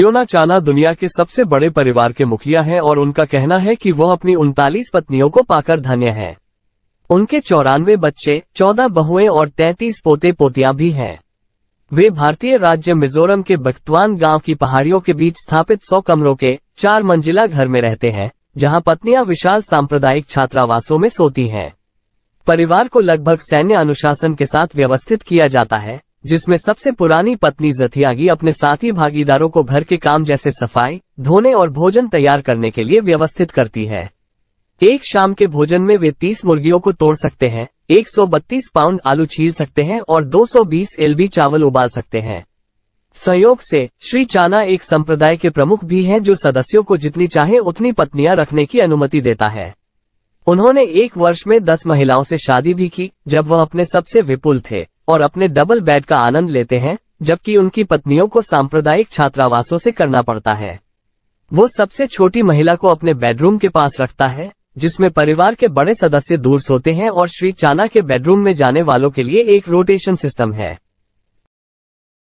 योना चाना दुनिया के सबसे बड़े परिवार के मुखिया हैं और उनका कहना है कि वो अपनी उनतालीस पत्नियों को पाकर धन्य हैं। उनके चौरानवे बच्चे चौदह बहुएं और तैतीस पोते पोतियां भी हैं वे भारतीय राज्य मिजोरम के बख्तवान गांव की पहाड़ियों के बीच स्थापित सौ कमरों के चार मंजिला घर में रहते हैं जहाँ पत्निया विशाल साम्प्रदायिक छात्रावासों में सोती है परिवार को लगभग सैन्य अनुशासन के साथ व्यवस्थित किया जाता है जिसमें सबसे पुरानी पत्नी जथियागी अपने साथी भागीदारों को घर के काम जैसे सफाई धोने और भोजन तैयार करने के लिए व्यवस्थित करती है एक शाम के भोजन में वे 30 मुर्गियों को तोड़ सकते हैं 132 पाउंड आलू छील सकते हैं और 220 एलबी चावल उबाल सकते हैं संयोग से श्री चाना एक संप्रदाय के प्रमुख भी हैं जो सदस्यों को जितनी चाहे उतनी पत्नियां रखने की अनुमति देता है उन्होंने एक वर्ष में दस महिलाओं से शादी भी की जब वह अपने सबसे विपुल थे और अपने डबल बेड का आनंद लेते हैं जबकि उनकी पत्नियों को सांप्रदायिक छात्रावासों से करना पड़ता है वो सबसे छोटी महिला को अपने बेडरूम के पास रखता है जिसमें परिवार के बड़े सदस्य दूर सोते हैं और श्री चाना के बेडरूम में जाने वालों के लिए एक रोटेशन सिस्टम है